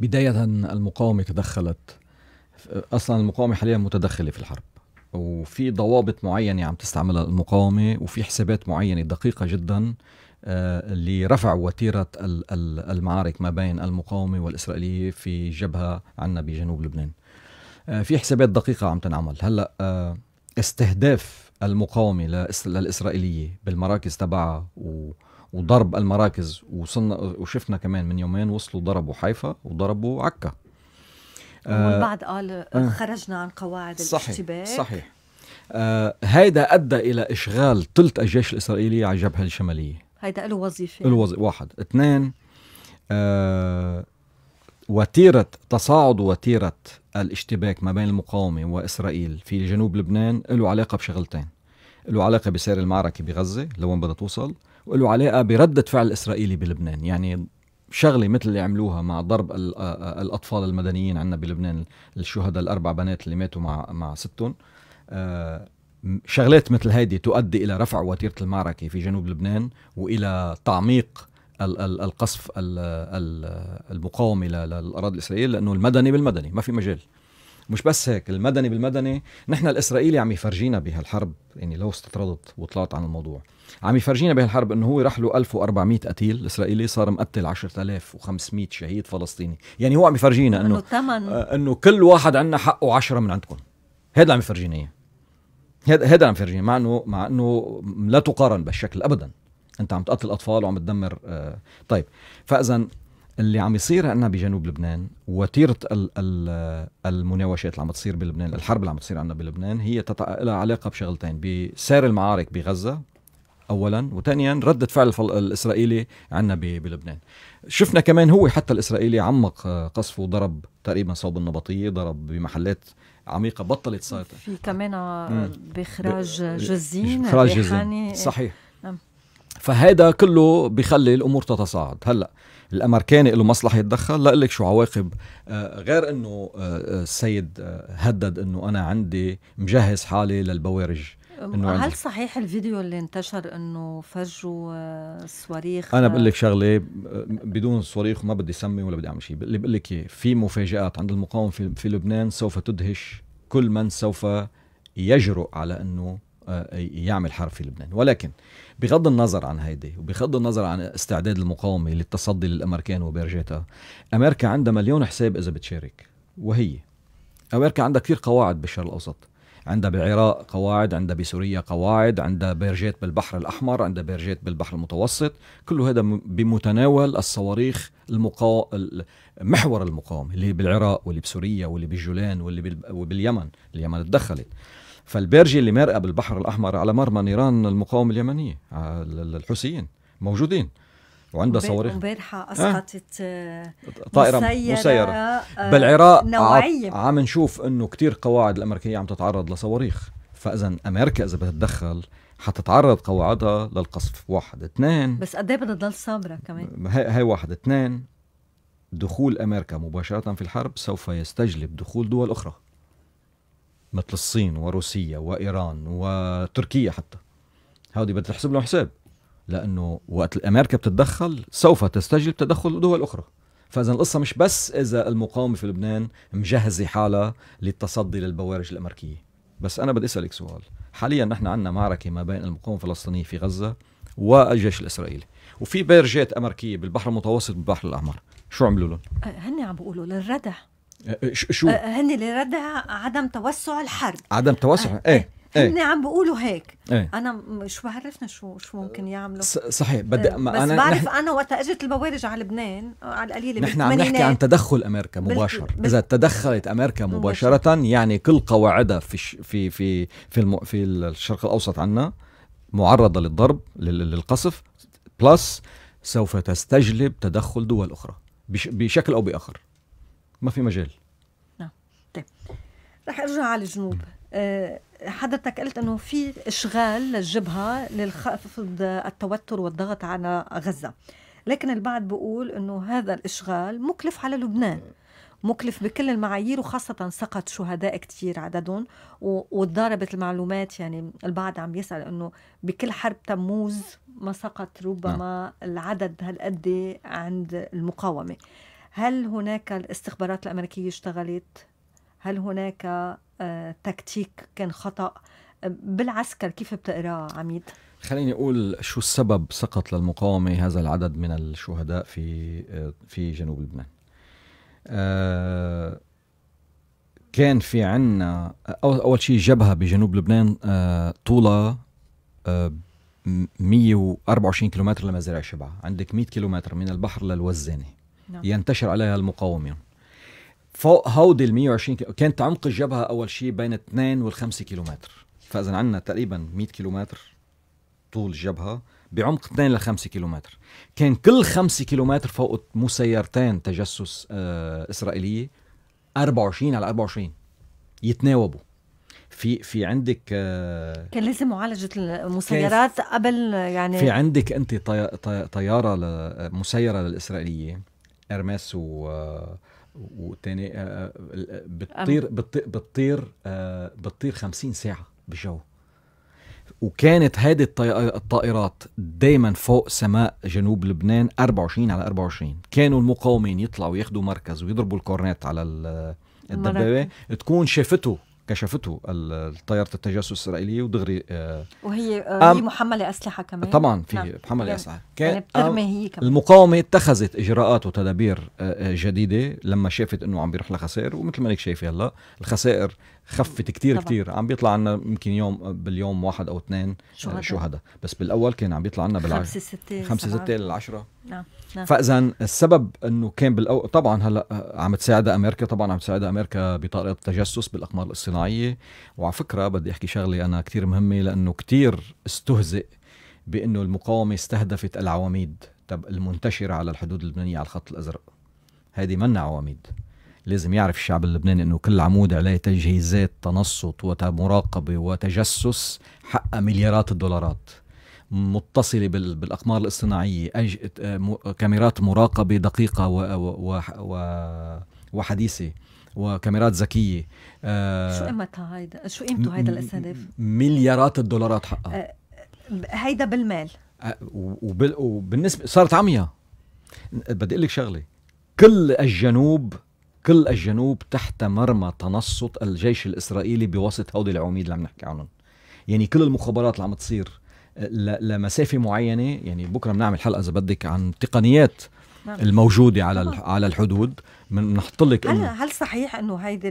بدايه المقاومه تدخلت اصلا المقاومه حاليا متدخله في الحرب وفي ضوابط معينه عم تستعملها المقاومه وفي حسابات معينه دقيقه جدا آه، لرفع وتيرة المعارك ما بين المقاومة والإسرائيلية في جبهة عنا بجنوب لبنان آه، في حسابات دقيقة عم تنعمل هلأ آه، استهداف المقاومة للإسرائيلية بالمراكز تبعها و وضرب المراكز وصلنا وشفنا كمان من يومين وصلوا ضربوا حيفا وضربوا عكا والبعض قال خرجنا عن قواعد صحيح الاشتباك صحيح آه هيدا ادى الى اشغال ثلث الجيش الاسرائيلي على الجبهه الشماليه هيدا له وظيفه له وظيفه واحد اثنين آه وتيره تصاعد وتيره الاشتباك ما بين المقاومه واسرائيل في جنوب لبنان له علاقه بشغلتين له علاقه بسير المعركه بغزه لوين بدها توصل وله علاقه برده فعل الاسرائيلي بلبنان يعني شغله مثل اللي عملوها مع ضرب آه، آه، الاطفال المدنيين عندنا بلبنان الشهداء الاربع بنات اللي ماتوا مع مع ستهم آه شغلات مثل هذه تؤدي الى رفع وتيره المعركه في جنوب لبنان والى تعميق القصف المقاومه للاراضي الاسرائيليه لانه المدني بالمدني ما في مجال مش بس هيك المدني بالمدني نحن الاسرائيلي عم يفرجينا بهالحرب يعني لو استطردت وطلعت عن الموضوع عم يفرجينا بهالحرب انه هو راح له 1400 قتيل اسرائيلي صار مقتل 10500 شهيد فلسطيني يعني هو عم يفرجينا انه انه كل واحد عندنا حقه 10 من عندكم هذا اللي عم يفرجينا اياه هذا هذا عم فرجيني مع انه مع انه لا تقارن بالشكل ابدا انت عم تقتل اطفال وعم تدمر آه طيب فاذا اللي عم يصير عندنا بجنوب لبنان وتيره الـ الـ المناوشات اللي عم تصير بلبنان الحرب اللي عم تصير عندنا بلبنان هي لها علاقه بشغلتين بسير المعارك بغزه اولا وثانيا رده فعل الاسرائيلي عندنا بلبنان شفنا كمان هو حتى الاسرائيلي عمق آه، قصفه ضرب تقريبا صوب النبطيه ضرب بمحلات عميقه بطلت تسيطر في كمان باخراج جزين اخراج جزين صحيح نعم. فهذا فهيدا كله بخلي الامور تتصاعد هلا الامريكاني له مصلحه يتدخل لك شو عواقب آه، غير انه آه، آه، السيد هدد انه انا عندي مجهز حالي للبوارج هل صحيح الفيديو اللي انتشر انه فجوا آه، صواريخ انا بقول لك آه، شغله آه، بدون صواريخ ما بدي سمي ولا بدي اعمل شيء اللي بقول لك إيه، في مفاجات عند المقاومه في, في لبنان سوف تدهش كل من سوف يجرؤ على انه يعمل حرب في لبنان ولكن بغض النظر عن هيدي وبغض النظر عن استعداد المقاومه للتصدي للامريكان وبرجاتها امريكا عندها مليون حساب اذا بتشارك وهي امريكا عندها كثير قواعد بالشرق الاوسط عندها بالعراق قواعد عندها بسوريا قواعد عندها بيرجيت بالبحر الأحمر عندها بيرجيت بالبحر المتوسط كل هذا بمتناول الصواريخ المقا... محور المقاومة اللي بالعراق واللي بسوريا واللي بالجولان واللي بال... وباليمن اليمن تدخلت فالبرجة اللي مرقة بالبحر الأحمر على مرمى نيران المقاومة اليمنية الحوثيين موجودين وعندها صواريخ امبارحة اسقطت آه؟ طائرة مسيرة, مسيرة. آه بالعراق نوعية عم نشوف انه كتير قواعد الامريكية عم تتعرض لصواريخ فاذا امريكا اذا بدها تدخل حتتعرض قواعدها للقصف واحد اثنين بس قد ايه بدها تضل صابرة كمان هاي, هاي واحد اثنين دخول امريكا مباشرة في الحرب سوف يستجلب دخول دول اخرى مثل الصين وروسيا وايران وتركيا حتى هودي بدها تحسب لهم حساب لانه وقت امريكا بتتدخل سوف تستجلب تدخل دول اخرى فاذا القصه مش بس اذا المقاومه في لبنان مجهزه حالها للتصدي للبوارج الامريكيه بس انا بدي اسالك سؤال حاليا نحن عندنا معركه ما بين المقاومه الفلسطينيه في غزه والجيش الاسرائيلي وفي بيرجات امريكيه بالبحر المتوسط بالبحر الاحمر شو عملوا لهم أه، هن عم بيقولوا للردع أه، أه، شو هن لردع عدم توسع الحرب عدم توسع ايه هن إيه. عم بيقولوا هيك ايه؟ انا مش بعرفنا شو شو ممكن يعملوا صحيح بدي إيه، بس أنا بعرف انا وقت اجت الموارج على لبنان على القليله نحن عم نحكي عن تدخل امريكا مباشر بال... بال... اذا تدخلت امريكا مباشره, مباشرة. يعني كل قواعدها في ش... في في في, الم... في الشرق الاوسط عنا معرضه للضرب لل... للقصف بلس سوف تستجلب تدخل دول اخرى بش... بشكل او باخر ما في مجال نعم طيب رح ارجع على الجنوب آه حضرتك قلت انه في اشغال للجبهه للخفض التوتر والضغط على غزه لكن البعض بيقول انه هذا الاشغال مكلف على لبنان مكلف بكل المعايير وخاصة سقط شهداء كثير عددهم وتضاربت المعلومات يعني البعض عم يسأل أنه بكل حرب تموز ما سقط ربما نعم. العدد هالقد عند المقاومة هل هناك الاستخبارات الأمريكية اشتغلت؟ هل هناك آه، تكتيك كان خطأ آه، بالعسكر كيف بتقرا عميد؟ خليني اقول شو السبب سقط للمقاومه هذا العدد من الشهداء في آه، في جنوب لبنان. كان في عنا اول شيء جبهه بجنوب لبنان طولها 124 كيلومتر لمزارع شبعه، عندك 100 كيلومتر من البحر للوزانه. نعم. ينتشر عليها المقاومين. فوق هودي ال 120 كيلو كانت عمق الجبهه اول شيء بين 2 وال 5 كيلومتر فاذا عندنا تقريبا 100 كيلومتر طول الجبهه بعمق 2 ل 5 كيلومتر كان كل 5 كيلومتر فوق مسيرتين تجسس آه اسرائيليه 24 على 24 يتناوبوا في في عندك آه كان لازم معالجه المسيرات قبل يعني في عندك انت طي... طي... طياره ل... آه، مسيره للاسرائيليه ارماس و آه وتاني آه، آه، آه، بتطير بتطير بتطير 50 ساعه بالجو وكانت هذه الطائرات دائما فوق سماء جنوب لبنان 24 على 24 كانوا المقاومين يطلعوا ياخذوا مركز ويضربوا الكورنات على الدبابه تكون شافته كشفته طياره التجسس الاسرائيليه ودغري آه، وهي هي آه، محمله اسلحه كمان طبعا في نعم. محمله يعني اسلحه يعني بترمي هي آه، كمان المقاومه اتخذت اجراءات وتدابير جديده لما شافت انه عم بيروح لخسائر ومثل ما انك شايفه هلا الخسائر خفت كتير طبعا. كتير عم بيطلع عنا يمكن يوم باليوم واحد او اثنين آه، شهداء شهداء بس بالاول كان عم بيطلع عنا بالعشرة خمسة ستة خمسة ستة للعشرة نعم نعم فاذا السبب انه كان بالاول طبعا هلا آه، عم تساعد امريكا طبعا عم تساعد امريكا بطريقه التجسس بالاقمار الصناعيه وعلى فكره بدي احكي شغله انا كتير مهمه لانه كتير استهزئ بانه المقاومه استهدفت العواميد طب المنتشره على الحدود اللبنانيه على الخط الازرق هذه منا عواميد لازم يعرف الشعب اللبناني انه كل عمود عليه تجهيزات تنصت ومراقبه وتجسس حق مليارات الدولارات متصلة بالأقمار الاصطناعية أج... كاميرات مراقبة دقيقة و... و... و... وحديثة وكاميرات ذكية آه، شو قيمتها هيدا؟ شو قيمته هيدا الاستهداف؟ مليارات الدولارات حقها آه، هيدا بالمال آه، وبالنسبة صارت عمياء بدي أقول لك شغلة كل الجنوب كل الجنوب تحت مرمى تنصت الجيش الاسرائيلي بواسطه هودي العوميد اللي عم نحكي عنهم يعني كل المخابرات اللي عم تصير آه، لمسافه معينه يعني بكره بنعمل حلقه اذا بدك عن تقنيات نعم. الموجوده على على الحدود بنحط لك هل هل صحيح انه هيدي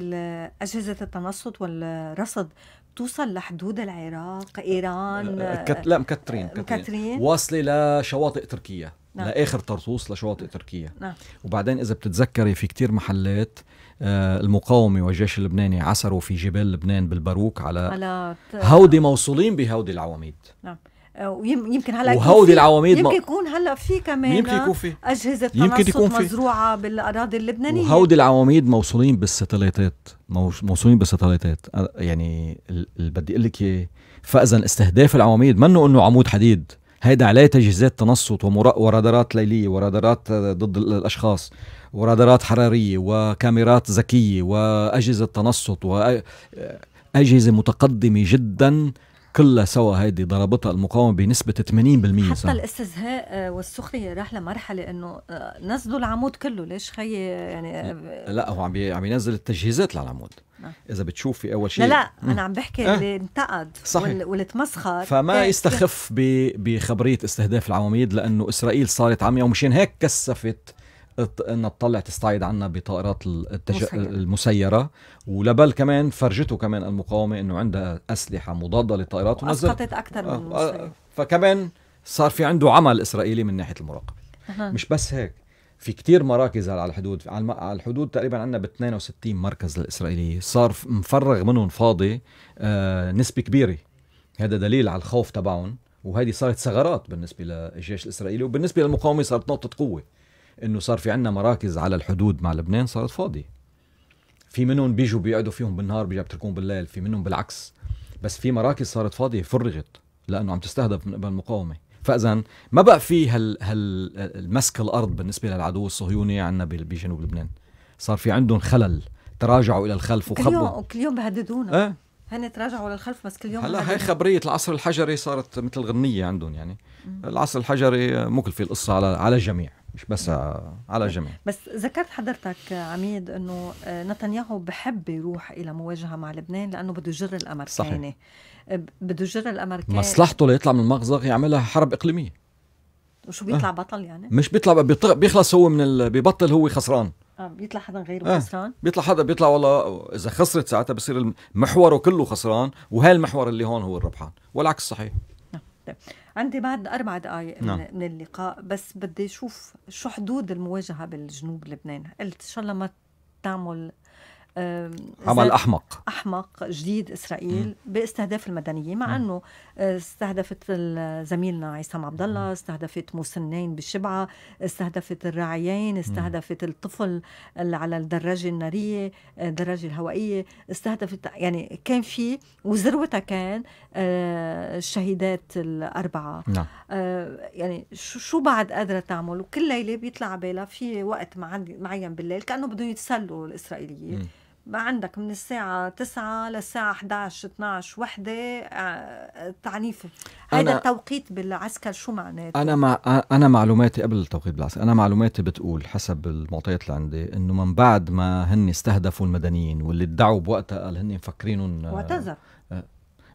اجهزه التنصت والرصد توصل لحدود العراق ايران آه، آه، كت... آه، لا مكترين مكترين, واصله لشواطئ تركيا نعم. لاخر طرطوس لشواطئ تركيا نعم. وبعدين اذا بتتذكري في كتير محلات المقاومه والجيش اللبناني عثروا في جبال لبنان بالباروك على, على... هودي موصولين بهودي العواميد نعم ويمكن هلا وهودي العواميد يمكن يكون هلا في كمان يمكن آه، يكون في اجهزه يمكن يكون في مزروعه بالاراضي اللبنانيه وهودي العواميد موصولين بالستلايتات موصولين بالستلايتات يعني اللي بدي اقول لك اياه فاذا استهداف العواميد منه انه عمود حديد هيدا عليه تجهيزات تنصت ورادارات ليليه ورادارات ضد الاشخاص ورادارات حراريه وكاميرات ذكيه واجهزه تنصت واجهزه متقدمه جدا كلها سوا هيدي ضربتها المقاومه بنسبه 80% حتى صح؟ الاستزهاء آه، والسخريه راح لمرحله انه آه، نزلوا العمود كله ليش خيي يعني آه، لا هو عم عم ينزل التجهيزات للعمود نعم. اذا بتشوفي اول شيء لا لا انا عم بحكي أه؟ اللي انتقد صحيح. واللي تمسخر فما إيه، يستخف بخبريه استهداف العواميد لانه اسرائيل صارت عميه ومشان هيك كثفت انها تطلع تستعيد عنا بطائرات التج... المسيره ولبل كمان فرجته كمان المقاومه انه عندها اسلحه مضاده للطائرات ونزل اسقطت اكثر من آه، آه، المسيرة. فكمان صار في عنده عمل اسرائيلي من ناحيه المراقبه أه. مش بس هيك في كتير مراكز على الحدود على الحدود تقريبا عندنا ب 62 مركز للإسرائيلية صار مفرغ منهم فاضي آه نسبة كبيرة هذا دليل على الخوف تبعهم وهذه صارت ثغرات بالنسبة للجيش الإسرائيلي وبالنسبة للمقاومة صارت نقطة قوة انه صار في عندنا مراكز على الحدود مع لبنان صارت فاضيه في منهم بيجوا بيقعدوا فيهم بالنهار بيجوا بتركون بالليل في منهم بالعكس بس في مراكز صارت فاضيه فرغت لانه عم تستهدف من قبل المقاومه فاذا ما بقى في هال هالمسك الارض بالنسبه للعدو الصهيوني عندنا بجنوب لبنان صار في عندهم خلل تراجعوا الى الخلف وخبوا كل يوم كل يوم بهددونا أه؟ هن تراجعوا للخلف بس كل يوم هلا هاي خبريه العصر الحجري صارت مثل غنيه عندهم يعني العصر الحجري مكلفه القصه على على الجميع مش بس نعم. على الجميع نعم. بس ذكرت حضرتك عميد انه نتنياهو بحب يروح الى مواجهه مع لبنان لانه بده يجر الامريكان صحيح. بده يجر الامريكان مصلحته ليطلع من المغزى يعملها حرب اقليميه وشو بيطلع أه. بطل يعني؟ مش بيطلع بيخلص هو من ال... بيبطل هو خسران اه بيطلع حدا غيره آه. خسران بيطلع حدا بيطلع والله اذا خسرت ساعتها بصير محوره كله خسران وهالمحور اللي هون هو الربحان والعكس صحيح آه. عندي بعد أربع دقائق نعم. من, من اللقاء بس بدي أشوف شو حدود المواجهة بالجنوب لبنان قلت إن شاء الله ما تعمل عمل احمق احمق جديد اسرائيل م. باستهداف المدنيين مع م. انه آه، استهدفت زميلنا عصام عبد الله استهدفت مسنين بالشبعه استهدفت الراعيين استهدفت م. الطفل اللي على الدراجه الناريه آه، الدراجه الهوائيه استهدفت يعني كان في وذروتها كان آه، الشهيدات الاربعه نعم. يعني شو بعد قادره تعمل وكل ليله بيطلع بالها في وقت معين بالليل كانه بدهم يتسلوا الاسرائيليين ما عندك من الساعة 9 للساعة 11 12 وحدة آه، تعنيفة هذا التوقيت بالعسكر شو معناته؟ أنا مع أنا معلوماتي قبل التوقيت بالعسكر أنا معلوماتي بتقول حسب المعطيات اللي عندي إنه من بعد ما هن استهدفوا المدنيين واللي ادعوا بوقتها قال هن مفكرينهم آه، واعتذر آه،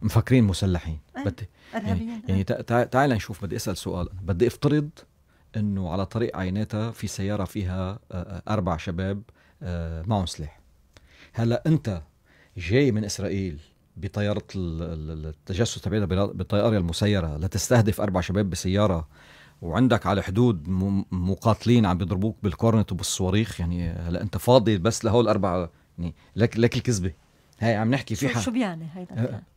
مفكرين مسلحين أه. بدي يعني, يعني تعال نشوف بدي اسال سؤال بدي افترض انه على طريق عيناتها في سياره فيها اربع شباب معهم سلاح هلا انت جاي من اسرائيل بطياره التجسس تبعنا بالطياره المسيره لتستهدف اربع شباب بسياره وعندك على حدود مقاتلين عم بيضربوك بالكورنت وبالصواريخ يعني هلا انت فاضي بس لهول اربع يعني لك لك الكذبه هي عم نحكي في شو بيعني هيدا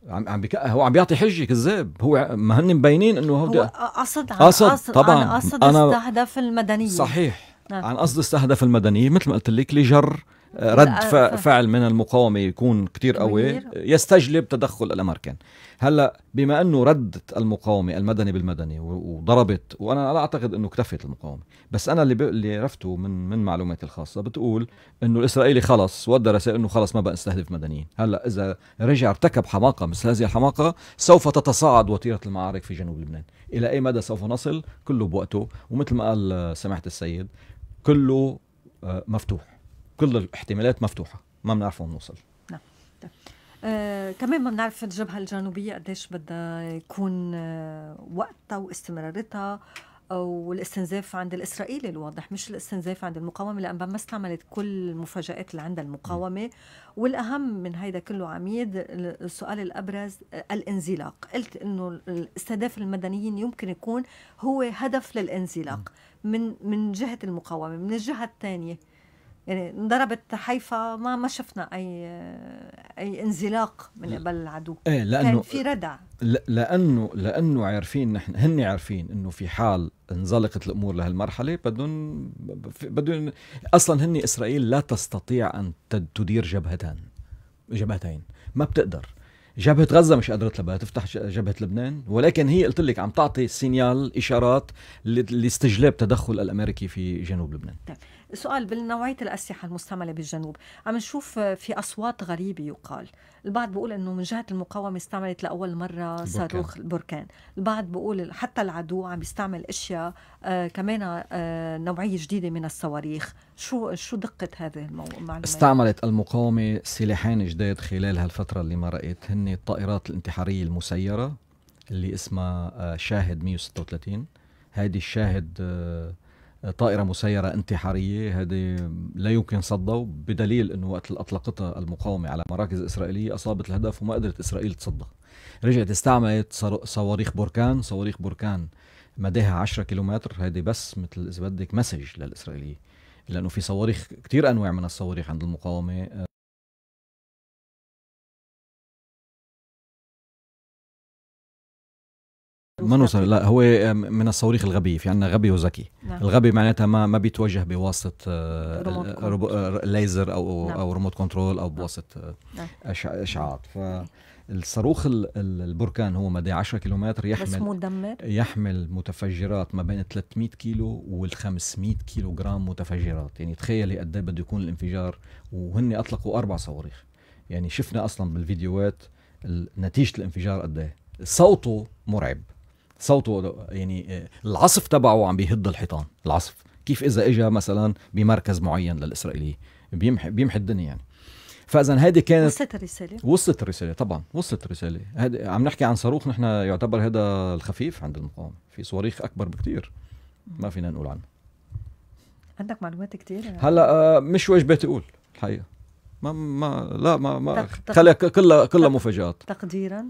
اه، عم عم هو عم بيعطي حجه كذاب هو ما هن مبينين انه هو, هو قصد عن قصد, طبعا عن قصد استهدف المدنيه صحيح نعم. عن قصد استهدف المدنيه مثل ما قلت لك لجر آه، رد آه، فعل من المقاومه يكون كتير قوي يستجلب تدخل الامريكان هلا بما انه ردت المقاومه المدني بالمدني وضربت وانا لا اعتقد انه اكتفت المقاومه بس انا اللي اللي عرفته من من معلوماتي الخاصه بتقول انه الاسرائيلي خلص ودى رسائل انه خلص ما بقى استهدف مدنيين هلا اذا رجع ارتكب حماقه مثل هذه الحماقه سوف تتصاعد وتيره المعارك في جنوب لبنان الى اي مدى سوف نصل كله بوقته ومثل ما قال آه، سماحه السيد كله مفتوح كل الاحتمالات مفتوحه ما بنعرف وين نوصل نعم طيب. آه، كمان ما بنعرف الجبهه الجنوبيه قديش بدها يكون آه، وقتها واستمرارتها والاستنزاف عند الاسرائيلي الواضح مش الاستنزاف عند المقاومه لان ما استعملت كل المفاجات اللي عندها المقاومه والاهم من هيدا كله عميد السؤال الابرز الانزلاق قلت انه استهداف المدنيين يمكن يكون هو هدف للانزلاق من من جهه المقاومه من الجهه الثانيه يعني انضربت حيفا ما ما شفنا اي اي انزلاق من قبل العدو ايه لانه كان في ردع لانه لانه عارفين نحن هن عارفين انه في حال انزلقت الامور لهالمرحله بدهم بدهم اصلا هن اسرائيل لا تستطيع ان تدير جبهتان جبهتين ما بتقدر جبهة غزة مش قدرت بدها تفتح جبهة لبنان ولكن هي قلت لك عم تعطي سينيال إشارات لاستجلاب تدخل الأمريكي في جنوب لبنان طيب. سؤال بالنوعية الاسلحه المستعمله بالجنوب عم نشوف في اصوات غريبه يقال البعض بيقول انه من جهه المقاومه استعملت لاول مره صاروخ البركان البعض بيقول حتى العدو عم يستعمل اشياء آه كمان آه نوعيه جديده من الصواريخ شو شو دقه هذه المعلومات استعملت المقاومه سلاحين جداد خلال هالفتره اللي مرقت هن الطائرات الانتحاريه المسيره اللي اسمها آه، شاهد 136 هذه الشاهد آه، طائرة مسيرة انتحارية هذه لا يمكن صدها بدليل أنه وقت أطلقتها المقاومة على مراكز إسرائيلية أصابت الهدف وما قدرت إسرائيل تصدها رجعت استعملت صواريخ بركان صواريخ بركان مداها 10 كيلومتر هذه بس مثل إذا بدك مسج للإسرائيلية لأنه في صواريخ كتير أنواع من الصواريخ عند المقاومة آه، ما نوصل لا هو آه، من الصواريخ الغبي في عندنا غبي وذكي نعم. الغبي معناتها ما ما بيتوجه بواسطه آه، آه، ليزر او نعم. او ريموت كنترول او بواسطه نعم. اشعاعات فالصاروخ البركان هو مدى 10 كيلومتر يحمل بس مدمر يحمل متفجرات ما بين 300 كيلو وال 500 كيلو جرام متفجرات يعني تخيلي قد إيه بده يكون الانفجار وهن اطلقوا اربع صواريخ يعني شفنا اصلا بالفيديوهات نتيجه الانفجار قد ايه صوته مرعب صوته يعني آه، العصف تبعه عم بيهد الحيطان العصف كيف اذا اجى مثلا بمركز معين للاسرائيلي بيمحي بيمحي الدنيا يعني فاذا هذه كانت وصلت الرساله وصلت الرساله طبعا وصلت الرساله هاد... عم نحكي عن صاروخ نحن يعتبر هذا الخفيف عند المقاومه في صواريخ اكبر بكثير ما فينا نقول عنه عندك معلومات كثير هلا آه، مش واجباتي اقول الحقيقه ما ما لا ما ما تق... خلي كلها كلها مفاجات تقديرا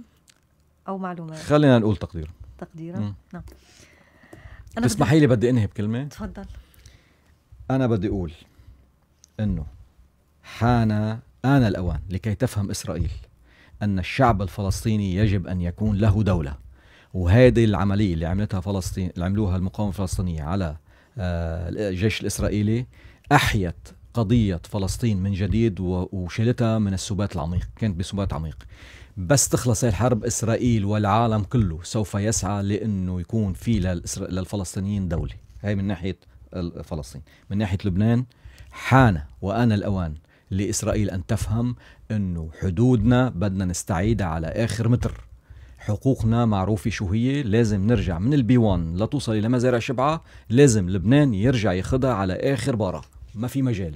او معلومات خلينا نقول تقديرا تقديرا نعم أنا تسمحي لي بدي انهي بكلمه تفضل انا بدي اقول انه حان آن الأوان لكي تفهم إسرائيل أن الشعب الفلسطيني يجب أن يكون له دولة وهذه العملية اللي عملتها فلسطين اللي عملوها المقاومة الفلسطينية على آه، الجيش الإسرائيلي أحيت قضية فلسطين من جديد وشلتها من السبات العميق كانت بسبات عميق بس تخلص الحرب اسرائيل والعالم كله سوف يسعى لانه يكون في للفلسطينيين دوله هاي من ناحيه فلسطين من ناحيه لبنان حان وان الاوان لاسرائيل ان تفهم انه حدودنا بدنا نستعيدها على اخر متر حقوقنا معروفة شو هي لازم نرجع من البي 1 لتوصل إلى مزارع شبعة لازم لبنان يرجع يخضع على آخر بارة ما في مجال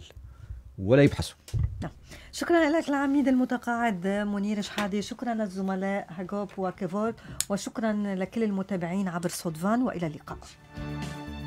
ولا يبحثوا نعم. شكرا لك العميد المتقاعد منير شحادي شكرا للزملاء هاجوب وكيفورد وشكرا لكل المتابعين عبر صدفان والى اللقاء